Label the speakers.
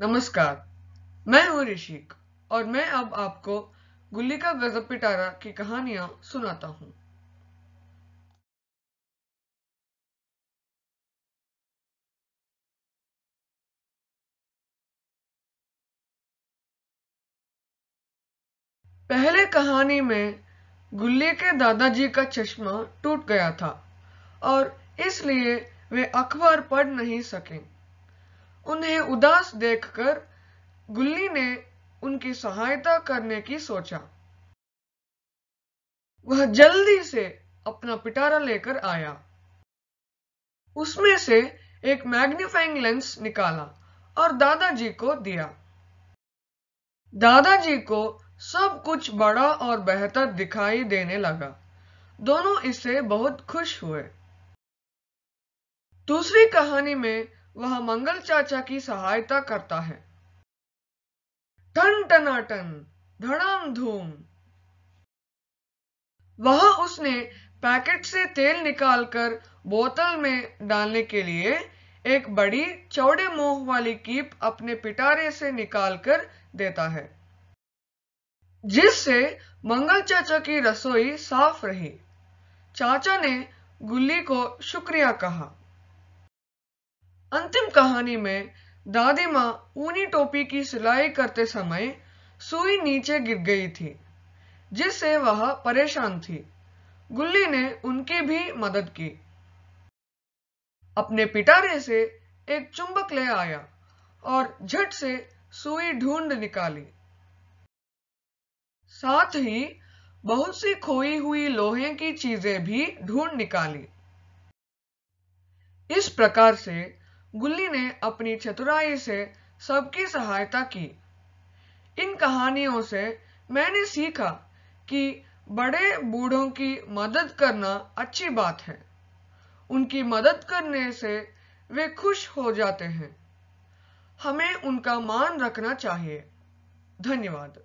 Speaker 1: नमस्कार मैं हूं ऋषिक और मैं अब आपको गुल्ली का गजब पिटारा की कहानियां सुनाता हूं पहले कहानी में गुल्ली के दादाजी का चश्मा टूट गया था और इसलिए वे अखबार पढ़ नहीं सके उन्हें उदास देखकर गुल्ली ने उनकी सहायता करने की सोचा वह जल्दी से अपना पिटारा लेकर आया उसमें से एक मैग्नीफाइंग लेंस निकाला और दादाजी को दिया दादाजी को सब कुछ बड़ा और बेहतर दिखाई देने लगा दोनों इससे बहुत खुश हुए दूसरी कहानी में वह मंगल चाचा की सहायता करता है टन टनाटन धड़ाम धूम वह उसने पैकेट से तेल निकालकर बोतल में डालने के लिए एक बड़ी चौड़े मोह वाली कीप अपने पिटारे से निकालकर देता है जिससे मंगल चाचा की रसोई साफ रही चाचा ने गुल्ली को शुक्रिया कहा अंतिम कहानी में दादी माँ ऊनी टोपी की सिलाई करते समय सुई नीचे गिर गई थी जिससे वह परेशान थी गुल्ली ने उनकी भी मदद की अपने पिटारे से एक चुंबक ले आया और झट से सुई ढूंढ निकाली साथ ही बहुत सी खोई हुई लोहे की चीजें भी ढूंढ निकाली इस प्रकार से गुल्ली ने अपनी चतुराई से सबकी सहायता की इन कहानियों से मैंने सीखा कि बड़े बूढ़ों की मदद करना अच्छी बात है उनकी मदद करने से वे खुश हो जाते हैं हमें उनका मान रखना चाहिए धन्यवाद